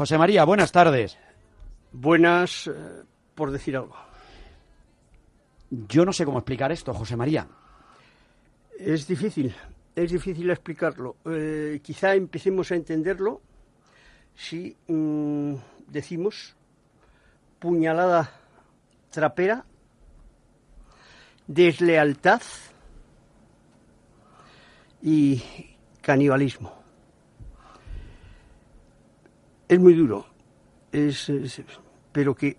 José María, buenas tardes. Buenas, eh, por decir algo. Yo no sé cómo explicar esto, José María. Es difícil, es difícil explicarlo. Eh, quizá empecemos a entenderlo si mm, decimos puñalada trapera, deslealtad y canibalismo es muy duro, pero que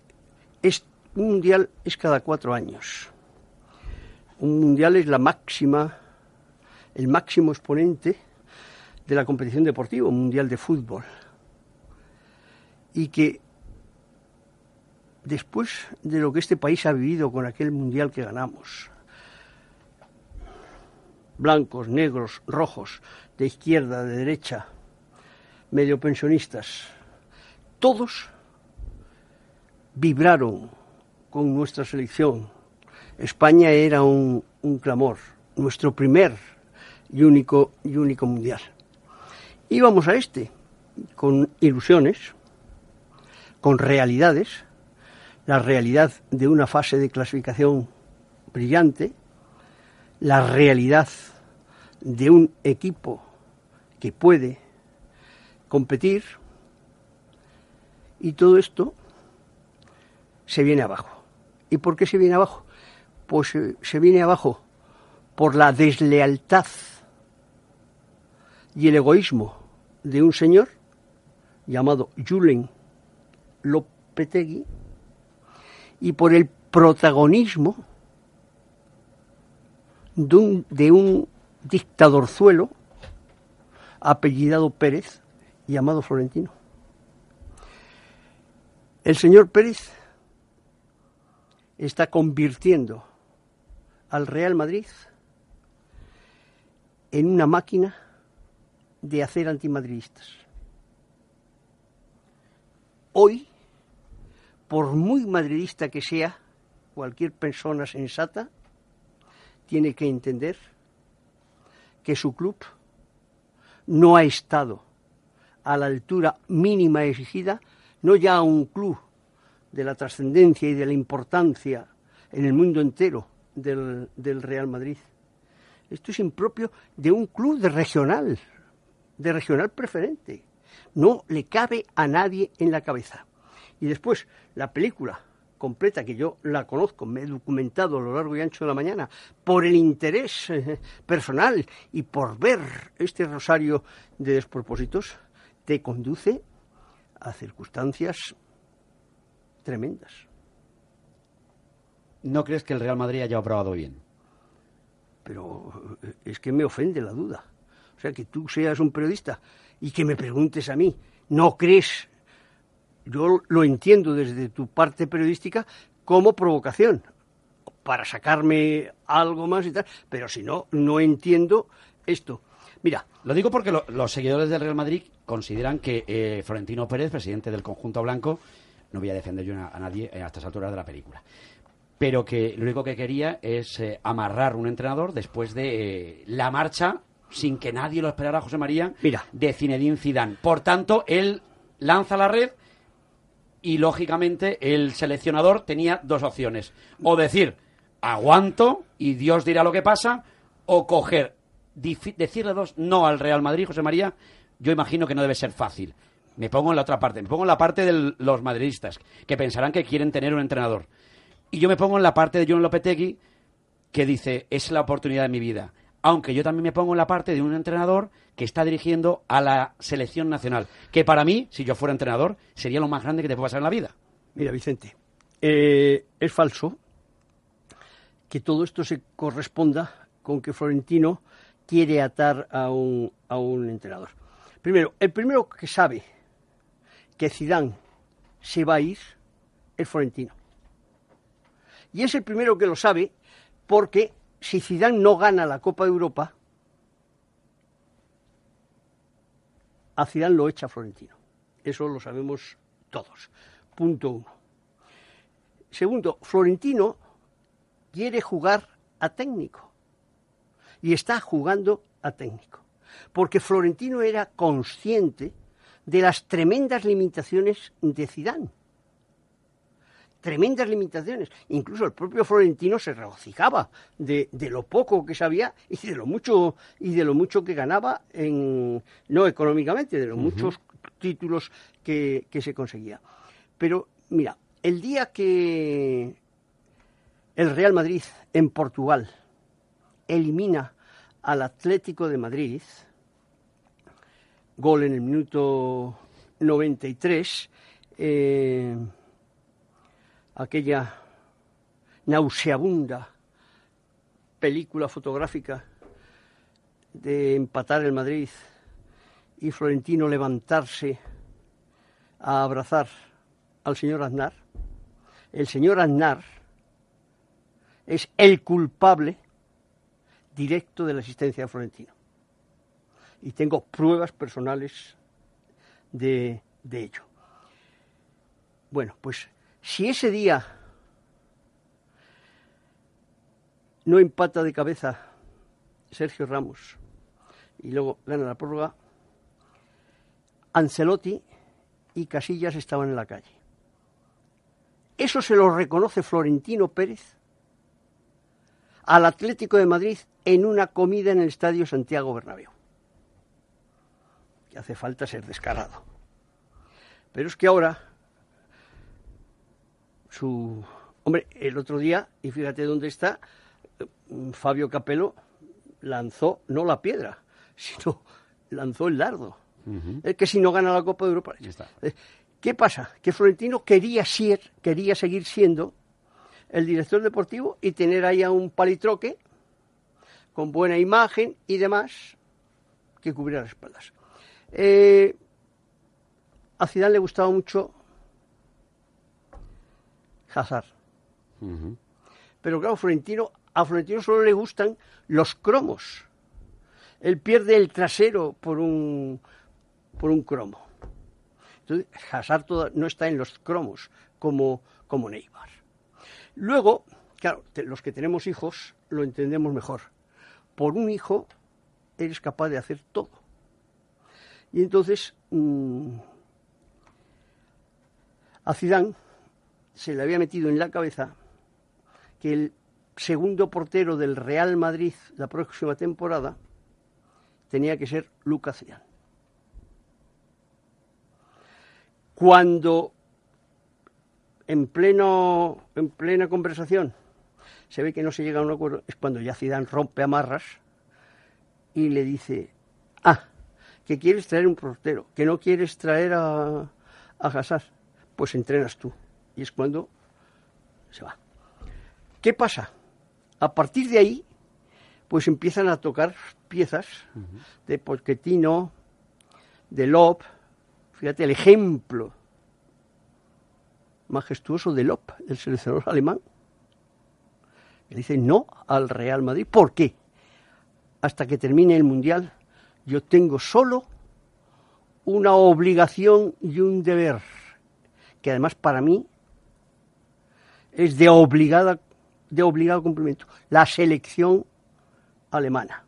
es, un mundial es cada cuatro años. Un mundial es la máxima, el máximo exponente de la competición deportiva, un mundial de fútbol. Y que después de lo que este país ha vivido con aquel mundial que ganamos, blancos, negros, rojos, de izquierda, de derecha, medio pensionistas, todos vibraron con nuestra selección. España era un, clamor, nuestro primer y único, y único mundial. Íbamos a este con ilusiones, con realidades, la realidad de una fase de clasificación brillante, la realidad de un equipo que puede competir, y todo esto se viene abajo. ¿Y por qué se viene abajo? Pues eh, se viene abajo por la deslealtad y el egoísmo de un señor llamado Julen Lopetegui y por el protagonismo de un, de un dictadorzuelo apellidado Pérez llamado Florentino. El señor Pérez está convirtiendo al Real Madrid en una máquina de hacer antimadridistas. Hoy, por muy madridista que sea, cualquier persona sensata tiene que entender que su club no ha estado a la altura mínima exigida no ya un club de la trascendencia y de la importancia en el mundo entero del, Real Madrid. Esto es impropio de un club de regional, de regional preferente. No le cabe a nadie en la cabeza. Y después, la película completa, que yo la conozco, me he documentado a lo largo y ancho de la mañana, por el interés eh, personal y por ver este rosario de despropósitos, te conduce a circunstancias tremendas. ¿No crees que el Real Madrid haya aprobado bien? Pero eh, es que me ofende la duda. O sea, que tú seas un periodista y que me preguntes a mí, ¿no crees? Yo lo entiendo desde tu parte periodística como provocación, para sacarme algo más y tal, pero si no, no entiendo esto. Mira, lo digo porque los seguidores del Real Madrid consideran que eh, Florentino Pérez, presidente del conjunto blanco, no voy a defender yo a nadie eh, a estas alturas de la película, pero que lo único que quería es eh, amarrar un entrenador después de la marcha sin que nadie lo esperara José María Mira. de Zinedine Zidane. Por tanto, él lanza la red y lógicamente el seleccionador tenía dos opciones, o decir aguanto y Dios dirá lo que pasa o coger decirle dos no al Real Madrid, José María, yo imagino que no debe ser fácil. Me pongo en la otra parte, me pongo en la parte de los madridistas, que pensarán que quieren tener un entrenador. Y yo me pongo en la parte de John Lopetegui, que dice, es la oportunidad de mi vida. Aunque yo también me pongo en la parte de un entrenador que está dirigiendo a la selección nacional, que para mí, si yo fuera entrenador, sería lo más grande que te puede pasar en la vida. Mira, Vicente, eh, es falso que todo esto se corresponda con que Florentino quiere atar a un, a un entrenador. Primero, el primero que sabe que Zidane se va a ir es Florentino. Y es el primero que lo sabe porque si Zidane no gana la Copa de Europa, a Zidane lo echa Florentino. Eso lo sabemos todos. Punto uno. Segundo, Florentino quiere jugar a técnico y está jugando a técnico. Porque Florentino era consciente de las tremendas limitaciones de Zidane. Tremendas limitaciones. Incluso el propio Florentino se regocijaba de, lo poco que sabía y de lo mucho y de lo mucho que ganaba en no económicamente, de los muchos títulos que se conseguía. Pero mira, el día que el Real Madrid en Portugal elimina al Atlético de Madrid, gol en el minuto 93, eh, aquella nauseabunda película fotográfica de empatar el Madrid y Florentino levantarse a abrazar al señor Aznar. El señor Aznar es el culpable directo de la existencia de Florentino. Y tengo pruebas personales de, de ello. Bueno, pues si ese día no empata de cabeza Sergio Ramos y luego gana la prórroga, Ancelotti y Casillas estaban en la calle. Eso se lo reconoce Florentino Pérez al Atlético de Madrid en una comida en el Estadio Santiago Bernabéu. Que hace falta ser descarado. Pero es que ahora su hombre el otro día y fíjate dónde está Fabio Capello lanzó no la piedra, sino lanzó el dardo. Es que si no gana la Copa de Europa. Eh, ¿Qué pasa? Que Florentino quería ser, quería seguir siendo el director deportivo y tener ahí a un palitroque con buena imagen y demás que cubriera las espaldas. Eh, a Zidane le gustaba mucho Hazard. Pero claro, a Florentino solo le gustan los cromos. Él pierde el trasero por un, por un cromo. Entonces, Hazard no está en los cromos como, como Neymar. Luego, claro, los que tenemos hijos lo entendemos mejor. Por un hijo eres capaz de hacer todo. Y entonces mm, a Zidane se le había metido en la cabeza que el segundo portero del Real Madrid la próxima temporada tenía que ser Lucas Zidane. Cuando en, pleno, en plena conversación, se ve que no se llega a un acuerdo, es cuando Yacidán rompe amarras y le dice, ah, que quieres traer un portero, que no quieres traer a, a pues entrenas tú. Y es cuando se va. ¿Qué pasa? A partir de ahí, pues empiezan a tocar piezas de porquetino de Lop. Fíjate el ejemplo majestuoso de Lop, el seleccionador alemán, que dice no al Real Madrid. ¿Por qué? Hasta que termine el Mundial, yo tengo solo una obligación y un deber, que además para mí es de, obligada, de obligado cumplimiento, la selección alemana.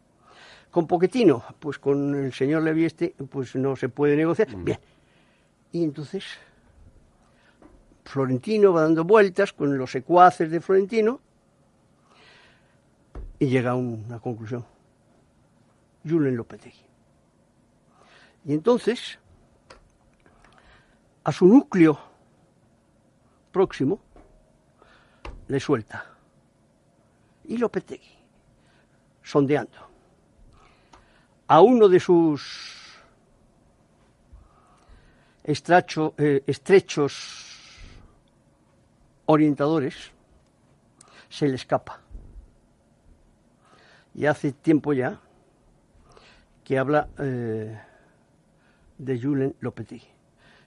Con Poquetino, pues con el señor Levieste, pues no se puede negociar. Bien. Y entonces Florentino va dando vueltas con los secuaces de Florentino y llega a una conclusión. Julen Lopetegui. Y entonces, a su núcleo próximo, le suelta. Y Lopetegui, sondeando. A uno de sus eh, estrechos orientadores se le escapa. Y hace tiempo ya que habla eh, de Julen Lopetegui,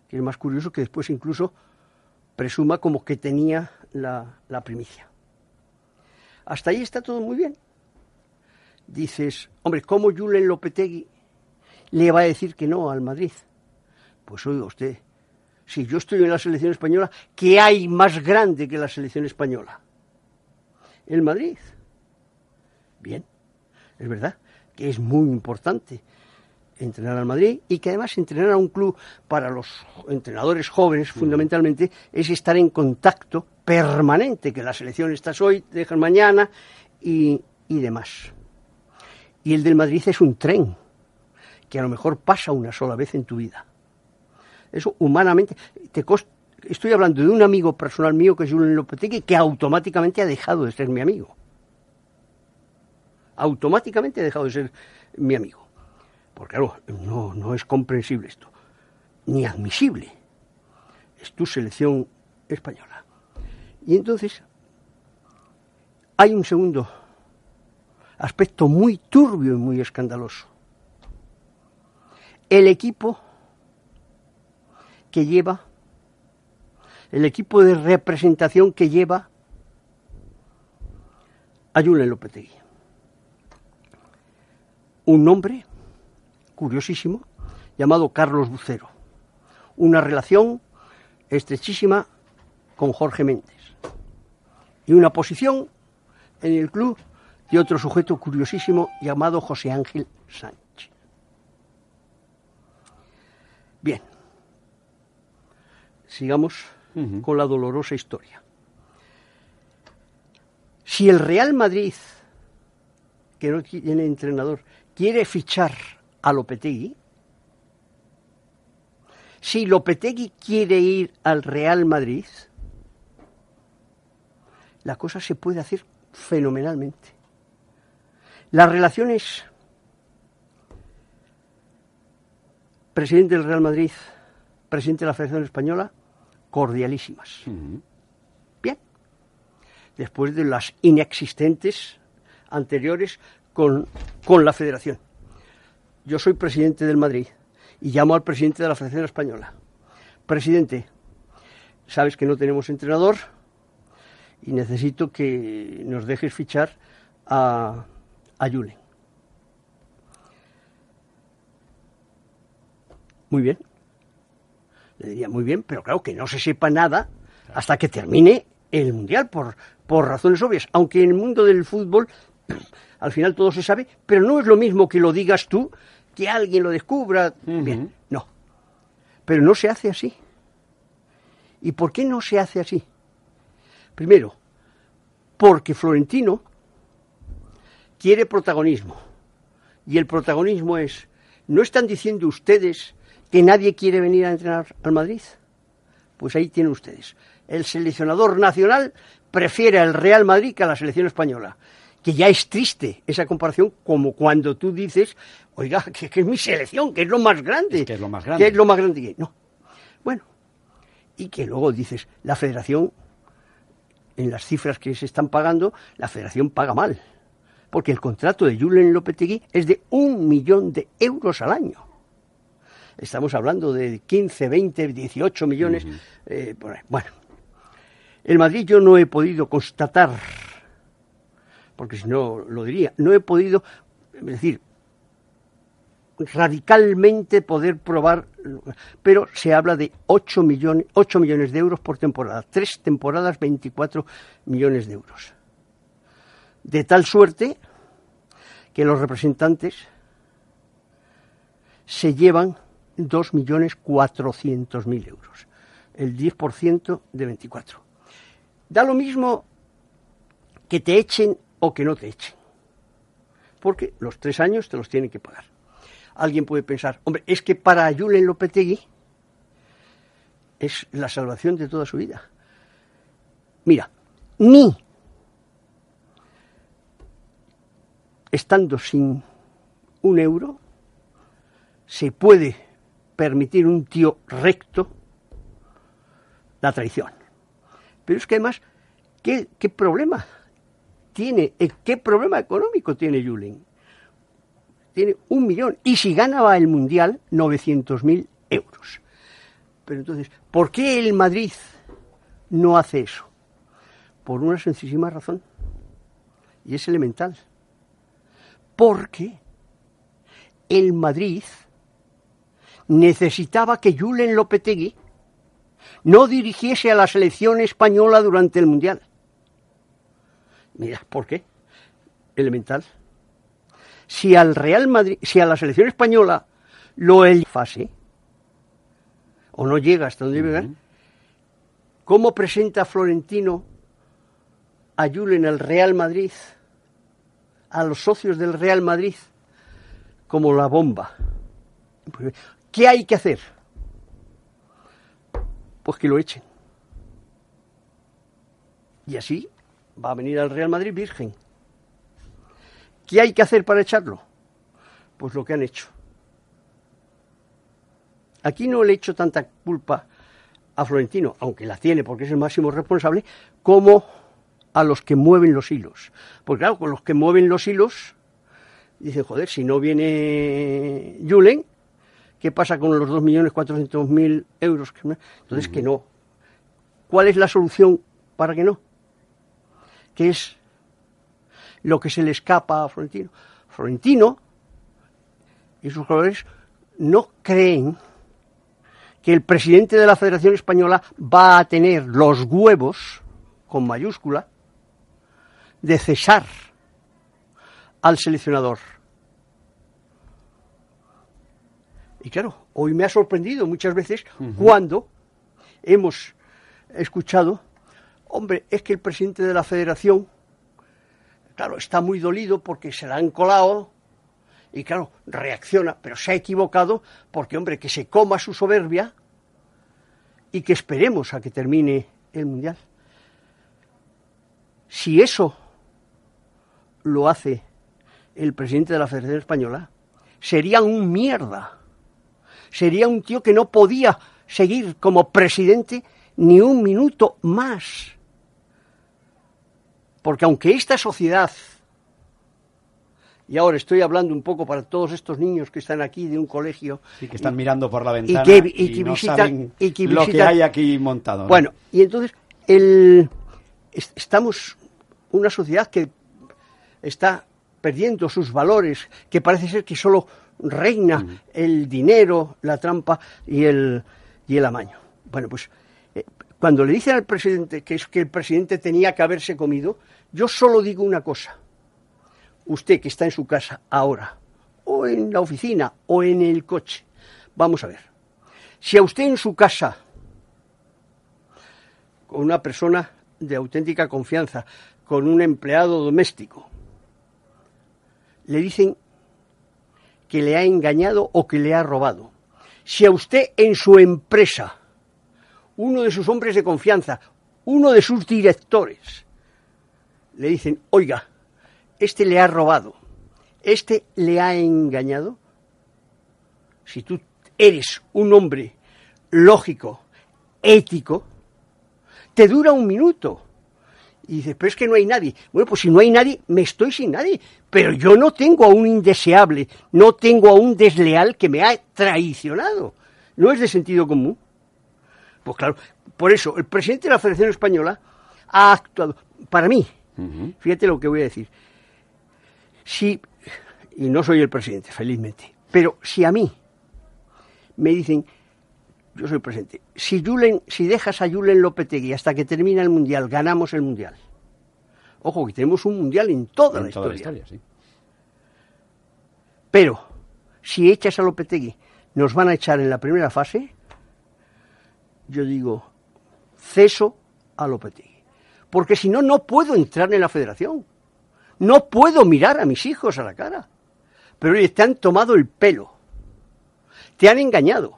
que es más curioso que después incluso presuma como que tenía la, primicia. Hasta ahí está todo muy bien. Dices, hombre, ¿cómo Julen Lopetegui le va a decir que no al Madrid? Pues oiga usted, si yo estoy en la selección española, ¿qué hay más grande que la selección española? El Madrid. Bien, es verdad que es muy importante entrenar al Madrid y que además entrenar a un club para los entrenadores jóvenes fundamentalmente es estar en contacto permanente, que la selección estás hoy, te dejas mañana y, y demás. Y el del Madrid es un tren que a lo mejor pasa una sola vez en tu vida. Eso humanamente te Estoy hablando de un amigo personal mío que es un Lopetegui, que automáticamente ha dejado de ser mi amigo. Automáticamente ha dejado de ser mi amigo. Porque no, no es comprensible esto, ni admisible. Es tu selección española. Y entonces hay un segundo aspecto muy turbio y muy escandaloso. El equipo que lleva, el equipo de representación que lleva a Julen Lopetegui. Un hombre curiosísimo llamado Carlos Bucero. Una relación estrechísima con Jorge Méndez. Y una posición en el club de otro sujeto curiosísimo llamado José Ángel Sánchez. Bien, sigamos con la dolorosa historia. Si el Real Madrid, que no tiene entrenador, quiere fichar a Lopetegui, si Lopetegui quiere ir al Real Madrid, la cosa se puede hacer fenomenalmente. Las relaciones presidente del Real Madrid, presidente de la Federación Española, cordialísimas. Bien. Después de las inexistentes anteriores con, la Federación. Yo soy presidente del Madrid y llamo al presidente de la Federación Española. Presidente, sabes que no tenemos entrenador y necesito que nos dejes fichar a, a Julen. Muy bien, le diría, muy bien, pero claro, que no se sepa nada hasta que termine el Mundial, por, por razones obvias. Aunque en el mundo del fútbol, al final todo se sabe, pero no es lo mismo que lo digas tú, que alguien lo descubra. Bien, no. Pero no se hace así. ¿Y por qué no se hace así? Primero, porque Florentino quiere protagonismo. Y el protagonismo es, no están diciendo ustedes que nadie quiere venir a entrenar al Madrid. Pues ahí tienen ustedes. El seleccionador nacional prefiere al Real Madrid que a la selección española. Que ya es triste esa comparación, como cuando tú dices, oiga, que, es mi selección, que es lo más grande. que es lo más grande. Que es lo más grande que. No. Bueno. Y que luego dices, la federación, en las cifras que se están pagando, la federación paga mal. Porque el contrato de Julen Lopetegui es de un millón de euros al año Estamos hablando de 15, 20, 18 millones. Eh, bueno, el Madrid yo no he podido constatar, porque si no lo diría, no he podido, es decir, radicalmente poder probar, pero se habla de 8 millones, 8 millones de euros por temporada, tres temporadas 24 millones de euros. De tal suerte que los representantes se llevan 2.400.000 euros, el 10% de 24. Da lo mismo que te echen o que no te echen, porque los tres años te los tienen que pagar. Alguien puede pensar, hombre, es que para Julen Lopetegui es la salvación de toda su vida. Mira, ni estando sin un euro, se puede permitir un tío recto la traición. Pero es que además, ¿qué, problema tiene, eh, qué problema económico tiene Julen Tiene un millón. Y si ganaba el Mundial, 900.000 euros. Pero entonces, ¿por qué el Madrid no hace eso? Por una sencillísima razón. Y es elemental. Porque el Madrid necesitaba que Julen Lopetegui no dirigiese a la selección española durante el Mundial. Mira, ¿por qué? Elemental. Si al Real Madrid, si a la selección española lo elfase o no llega hasta donde uh ¿cómo presenta Florentino a Julen al Real Madrid, a los socios del Real Madrid, como la bomba? ¿Qué hay que hacer? Pues que lo echen. Y así va a venir al Real Madrid virgen. ¿Qué hay que hacer para echarlo? Pues lo que han hecho. Aquí no le hecho tanta culpa a Florentino, aunque la tiene porque es el máximo responsable, como a los que mueven los hilos. Porque claro, con los que mueven los hilos, dicen, joder, si no viene Julen, ¿Qué pasa con los 2.400.000 euros? Entonces, que no. ¿Cuál es la solución para que no? ¿Qué es lo que se le escapa a Florentino? Florentino y sus jugadores no creen que el presidente de la Federación Española va a tener los huevos, con mayúscula, de cesar al seleccionador Y claro, hoy me ha sorprendido muchas veces cuando hemos escuchado, hombre, es que el presidente de la federación, claro, está muy dolido porque se la han colado y claro, reacciona, pero se ha equivocado porque, hombre, que se coma su soberbia y que esperemos a que termine el Mundial. Si eso lo hace el presidente de la Federación Española, sería un mierda sería un tío que no podía seguir como presidente ni un minuto más. Porque aunque esta sociedad, y ahora estoy hablando un poco para todos estos niños que están aquí de un colegio. y que están mirando por la ventana y que, visitan, lo que hay aquí montado. Bueno, y entonces el, estamos una sociedad que está perdiendo sus valores, que parece ser que solo reina mm. el dinero, la trampa y el, y el amaño. Bueno, pues eh, cuando le dicen al presidente que es que el presidente tenía que haberse comido, yo solo digo una cosa. Usted que está en su casa ahora, o en la oficina, o en el coche, vamos a ver. Si a usted en su casa, con una persona de auténtica confianza, con un empleado doméstico, le dicen que le ha engañado o que le ha robado. Si a usted en su empresa, uno de sus hombres de confianza, uno de sus directores, le dicen, oiga, este le ha robado, este le ha engañado, si tú eres un hombre lógico, ético, te dura un minuto y dices, pero es que no hay nadie. Bueno, pues si no hay nadie, me estoy sin nadie. Pero yo no tengo a un indeseable, no tengo a un desleal que me ha traicionado. No es de sentido común. Pues claro, por eso el presidente de la Federación Española ha actuado, para mí, fíjate lo que voy a decir. sí y no soy el presidente, felizmente, pero si a mí me dicen, yo soy presente. Si, si dejas a Julen Lopetegui hasta que termina el Mundial, ganamos el Mundial. Ojo, que tenemos un Mundial en toda, la, historia. Sí. Pero, si echas a Lopetegui, nos van a echar en la primera fase, yo digo, ceso a Lopetegui. Porque si no, no puedo entrar en la federación. No puedo mirar a mis hijos a la cara. Pero oye, te han tomado el pelo. Te han engañado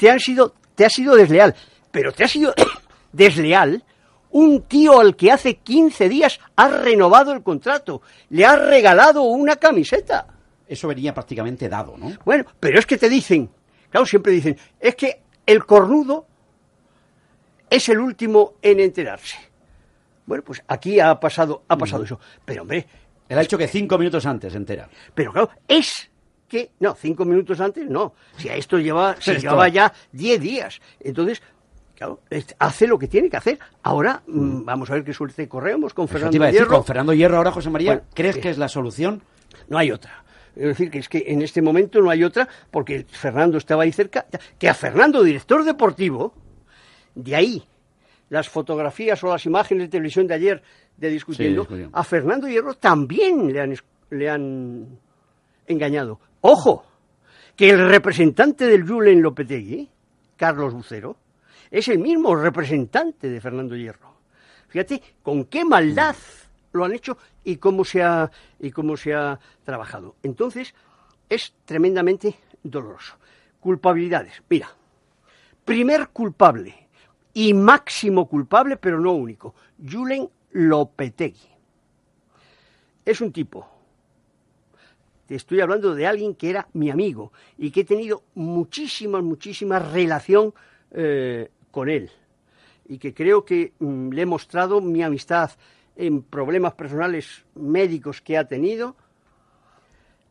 te sido, te ha sido desleal, pero te ha sido desleal un tío al que hace 15 días ha renovado el contrato, le ha regalado una camiseta. Eso venía prácticamente dado, ¿no? Bueno, pero es que te dicen, claro, siempre dicen, es que el cornudo es el último en enterarse. Bueno, pues aquí ha pasado, ha pasado eso. Pero hombre. Él ha dicho que cinco minutos antes se entera. Pero claro, es que, no, cinco minutos antes, no, si a esto lleva, se llevaba ya diez días. Entonces, Claro, hace lo que tiene que hacer. Ahora mm, mm. vamos a ver qué suerte corremos con Fernando te iba a decir, Con Fernando Hierro ahora, José María, ¿crees que es la solución? No hay otra. Es decir, que es que en este momento no hay otra, porque Fernando estaba ahí cerca. Que a Fernando, director deportivo, de ahí las fotografías o las imágenes de televisión de ayer de discutiendo, a Fernando Hierro también le han, le han engañado. Ojo, que el representante del Julen Lopetegui, Carlos Bucero, es el mismo representante de Fernando Hierro. Fíjate con qué maldad lo han hecho y cómo se ha, y cómo se ha trabajado. Entonces, es tremendamente doloroso. Culpabilidades. Mira, primer culpable y máximo culpable, pero no único, Julen Lopetegui. Es un tipo este, estoy hablando de alguien que era mi amigo y que he tenido muchísima, muchísima relación eh, con él. Y que creo que mm, le he mostrado mi amistad en problemas personales médicos que ha tenido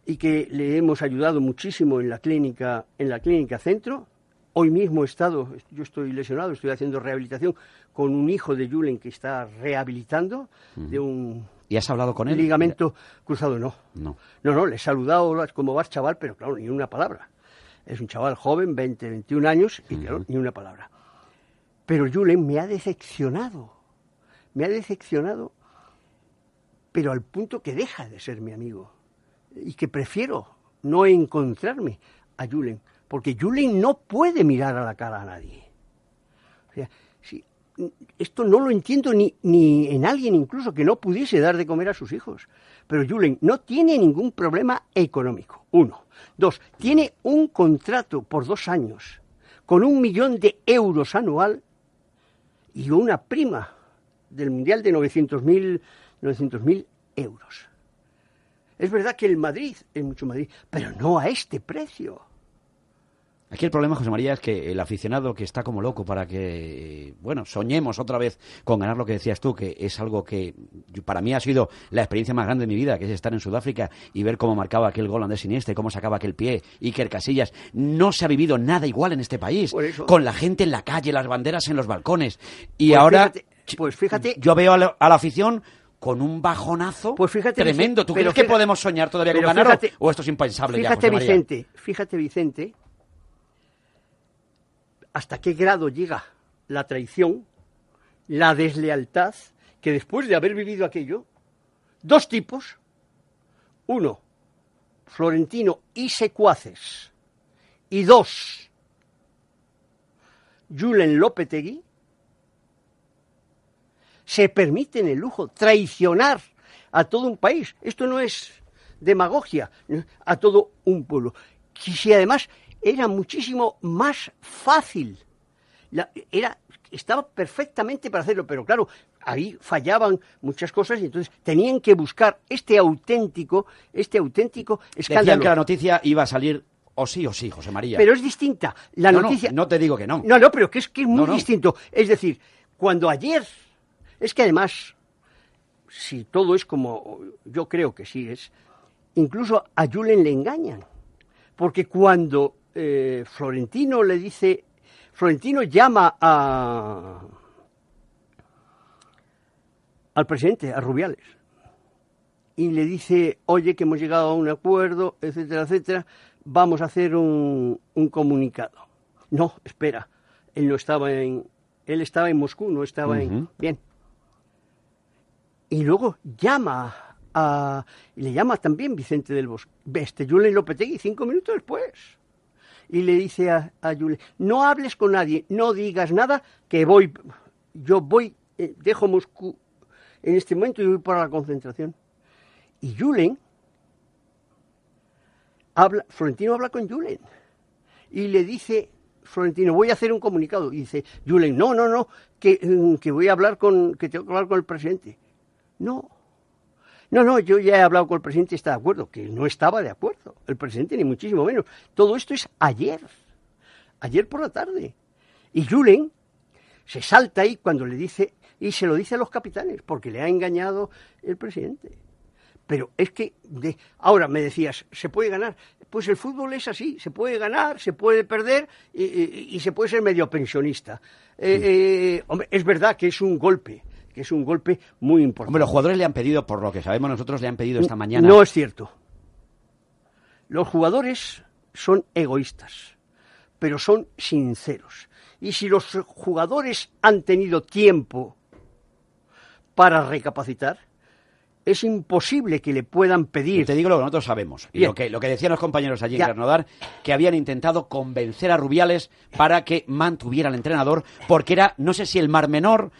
y que le hemos ayudado muchísimo en la clínica, en la clínica centro. Hoy mismo he estado, yo estoy lesionado, estoy haciendo rehabilitación con un hijo de Julen que está rehabilitando de un ¿Y has hablado con él? Ligamento cruzado, no. No. No, no, le he saludado, como vas, chaval? Pero claro, ni una palabra. Es un chaval joven, 20, 21 años, y ni una palabra. Pero Julen me ha decepcionado. Me ha decepcionado, pero al punto que deja de ser mi amigo. Y que prefiero no encontrarme a Julen. Porque Julen no puede mirar a la cara a nadie. O sea, si esto no lo entiendo ni, ni en alguien incluso que no pudiese dar de comer a sus hijos. Pero Julen no tiene ningún problema económico, uno. Dos, tiene un contrato por dos años con un millón de euros anual y una prima del Mundial de 900.000 900 euros. Es verdad que el Madrid es mucho Madrid, pero no a este precio. Aquí el problema, José María, es que el aficionado que está como loco para que, bueno, soñemos otra vez con ganar lo que decías tú, que es algo que para mí ha sido la experiencia más grande de mi vida, que es estar en Sudáfrica y ver cómo marcaba aquel gol Andrés Iniesta cómo sacaba aquel pie Iker Casillas. No se ha vivido nada igual en este país, con la gente en la calle, las banderas en los balcones. Y pues ahora, pues fíjate, yo veo a la, afición con un bajonazo pues tremendo. ¿Tú crees que podemos soñar todavía con ganar o esto es impensable? Fíjate, ya, Vicente, fíjate, Vicente hasta qué grado llega la traición, la deslealtad, que después de haber vivido aquello, dos tipos, uno, Florentino y secuaces, y dos, Julen Lopetegui, se permiten el lujo traicionar a todo un país. Esto no es demagogia, a todo un pueblo. Si además era muchísimo más fácil. era, estaba perfectamente para hacerlo, pero claro, ahí fallaban muchas cosas y entonces tenían que buscar este auténtico, este auténtico escándalo. Decían que la noticia iba a salir o sí o sí, José María. Pero es distinta. La no, noticia. No, te digo que no. No, no, pero que es que es muy distinto. Es decir, cuando ayer. Es que además, si todo es como yo creo que sí es, incluso a Julen le engañan. Porque cuando eh, Florentino le dice, Florentino llama a, al presidente, a Rubiales, y le dice, oye, que hemos llegado a un acuerdo, etcétera, etcétera, vamos a hacer un, comunicado. No, espera, él no estaba en, él estaba en Moscú, no estaba en, bien. Y luego llama a, y le llama también Vicente del Bosque, este peté. y cinco minutos después y le dice a, a no hables con nadie, no digas nada, que voy, yo voy, eh, dejo Moscú en este momento y voy para la concentración. Y Julen, habla, Florentino habla con Julen y le dice, Florentino, voy a hacer un comunicado. Y dice, Julen, no, no, no, que, mm, que voy a hablar con, que tengo que hablar con el presidente. No, no, no, yo ya he hablado con el presidente y está de acuerdo, que no estaba de acuerdo, el presidente ni muchísimo menos. Todo esto es ayer, ayer por la tarde. Y Julen se salta ahí cuando le dice, y se lo dice a los capitanes, porque le ha engañado el presidente. Pero es que, ahora me decías, ¿se puede ganar? Pues el fútbol es así, se puede ganar, se puede perder y, se puede ser medio pensionista. Eh, eh, hombre, es verdad que es un golpe, es un golpe muy importante. Hombre, los jugadores le han pedido, por lo que sabemos nosotros, le han pedido esta mañana. No es cierto. Los jugadores son egoístas, pero son sinceros. Y si los jugadores han tenido tiempo para recapacitar, es imposible que le puedan pedir. Te digo lo que nosotros sabemos. Y lo que, lo que decían los compañeros allí en que habían intentado convencer a Rubiales para que mantuviera al entrenador, porque era, no sé si el mar menor,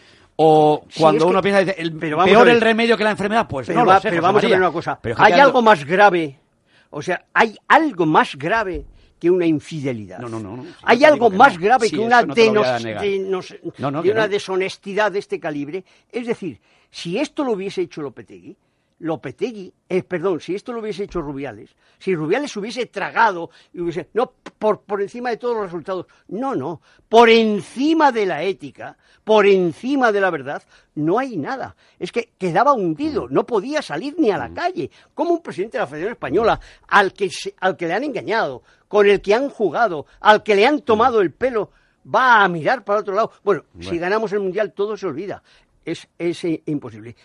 o cuando uno piensa, el, peor el remedio que la enfermedad, pues no va, Pero vamos a ver una cosa. hay algo más grave. O sea, hay algo más grave que una infidelidad. No, no, no. hay algo más grave que una, una deshonestidad de este calibre. Es decir, si esto lo hubiese hecho Lopetegui, Lopetegui, eh, perdón, si esto lo hubiese hecho Rubiales, si Rubiales hubiese tragado y hubiese, no por, por encima de todos los resultados, no, no, por encima de la ética, por encima de la verdad, no hay nada. Es que quedaba hundido, no podía salir ni a la mm. calle. Como un presidente de la Federación Española, al que, al que le han engañado, con el que han jugado, al que le han tomado el pelo, va a mirar para otro lado. Bueno, si ganamos el Mundial todo se olvida. Es, es eh, imposible.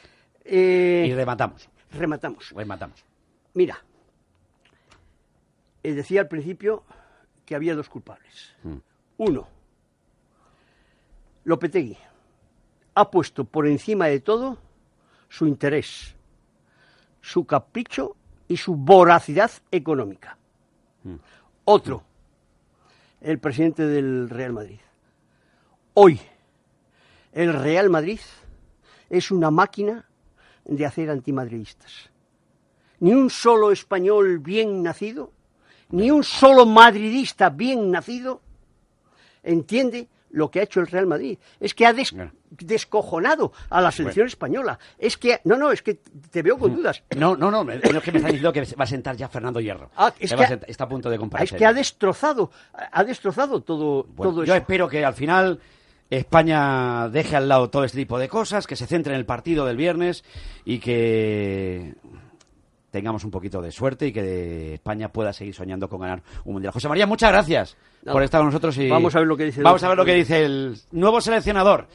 Eh, y rematamos. Rematamos. Rematamos. Mira, eh, decía al principio que había dos culpables. Mm. Uno, Lopetegui ha puesto por encima de todo su interés, su capricho y su voracidad económica. Mm. Otro, el presidente del Real Madrid. Hoy, el Real Madrid es una máquina de hacer antimadridistas. Ni un solo español bien nacido, ni un solo madridista bien nacido entiende lo que ha hecho el Real Madrid. Es que ha descojonado a la selección española. Es que, no, no, es que te veo con mm. dudas. No, no, no, no es que me están diciendo que va a sentar ya Fernando Hierro. Ah, está a punto de comparecer. Es que ha destrozado, ha destrozado todo, bueno, Yo espero que al final España deje al lado todo este tipo de cosas, que se centre en el partido del viernes y que tengamos un poquito de suerte y que España pueda seguir soñando con ganar un mundial. José María, muchas gracias por estar con nosotros y vamos a ver lo que dice el nuevo seleccionador.